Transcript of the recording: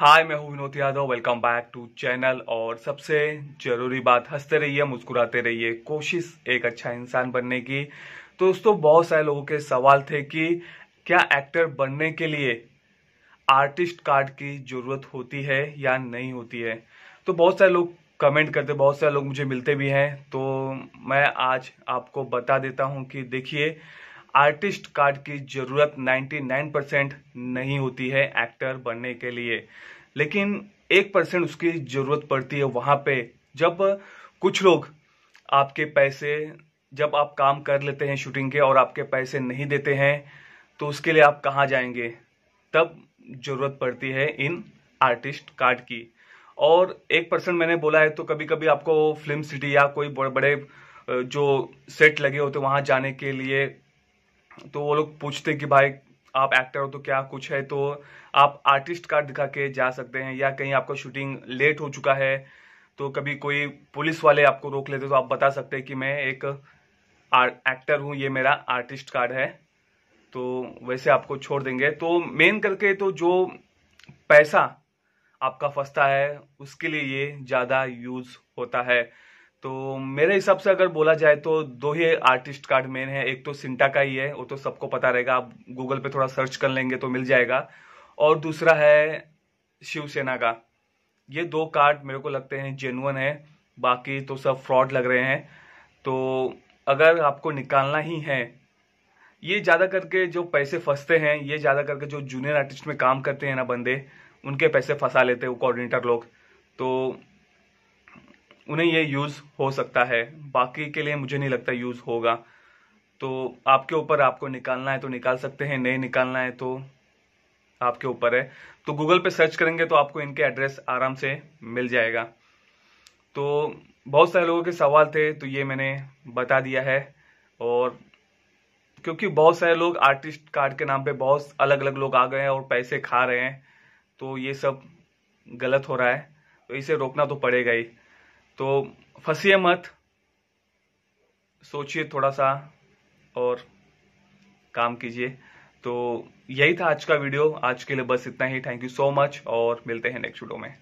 हाय मैं हूं Vinod Yadav welcome back to channel और सबसे जरूरी बात हंसते रहिए मुस्कुराते रहिए कोशिश एक अच्छा इंसान बनने की तो दोस्तों बहुत सारे लोगों के सवाल थे कि क्या एक्टर बनने के लिए आर्टिस्ट कार्ड की जरूरत होती है या नहीं होती है तो बहुत सारे लोग कमेंट करते बहुत सारे लोग मुझे मिलते भी हैं तो मैं आज आपको बता देता हूं कि देखिए आर्टिस्ट कार्ड की ज़रूरत 99% नहीं होती है एक्टर बनने के लिए लेकिन एक परसेंट उसकी ज़रूरत पड़ती है वहाँ पे जब कुछ लोग आपके पैसे जब आप काम कर लेते हैं शूटिंग के और आपके पैसे नहीं देते हैं तो उसके लिए आप कहाँ जाएंगे तब ज़रूरत पड़ती है इन आर्टिस्ट कार्ड की और एक परसेंट मैंने बोला है तो कभी कभी आपको फिल्म सिटी या कोई बड़े बड़े जो सेट लगे होते वहां वहाँ जाने के लिए तो वो लोग पूछते कि भाई आप एक्टर हो तो क्या कुछ है तो आप आर्टिस्ट कार्ड दिखा के जा सकते हैं या कहीं आपका शूटिंग लेट हो चुका है तो कभी कोई पुलिस वाले आपको रोक लेते तो आप बता सकते हैं कि मैं एक एक्टर हूँ ये मेरा आर्टिस्ट कार्ड है तो वैसे आपको छोड़ देंगे तो मेन करके तो जो पैसा आपका फंसता है उसके लिए ये ज़्यादा यूज़ होता है तो मेरे हिसाब से अगर बोला जाए तो दो ही आर्टिस्ट कार्ड मेन है एक तो सिंटा का ही है वो तो सबको पता रहेगा आप गूगल पे थोड़ा सर्च कर लेंगे तो मिल जाएगा और दूसरा है शिवसेना का ये दो कार्ड मेरे को लगते हैं जेनुअन है बाकी तो सब फ्रॉड लग रहे हैं तो अगर आपको निकालना ही है ये ज़्यादा करके जो पैसे फंसते हैं ये ज़्यादा करके जो जूनियर आर्टिस्ट में काम करते हैं ना बंदे उनके पैसे फंसा लेते हैं वो कोऑर्डिनेटर लोग तो उन्हें ये यूज़ हो सकता है बाकी के लिए मुझे नहीं लगता यूज़ होगा तो आपके ऊपर आपको निकालना है तो निकाल सकते हैं नहीं निकालना है तो आपके ऊपर है तो गूगल पे सर्च करेंगे तो आपको इनके एड्रेस आराम से मिल जाएगा तो बहुत सारे लोगों के सवाल थे तो ये मैंने बता दिया है और क्योंकि बहुत सारे लोग आर्टिस्ट कार्ड के नाम पे बहुत अलग अलग लोग आ गए हैं और पैसे खा रहे हैं तो ये सब गलत हो रहा है तो इसे रोकना तो पड़ेगा ही तो फंसिए मत सोचिए थोड़ा सा और काम कीजिए तो यही था आज का वीडियो आज के लिए बस इतना ही थैंक यू सो मच और मिलते हैं नेक्स्ट वीडियो में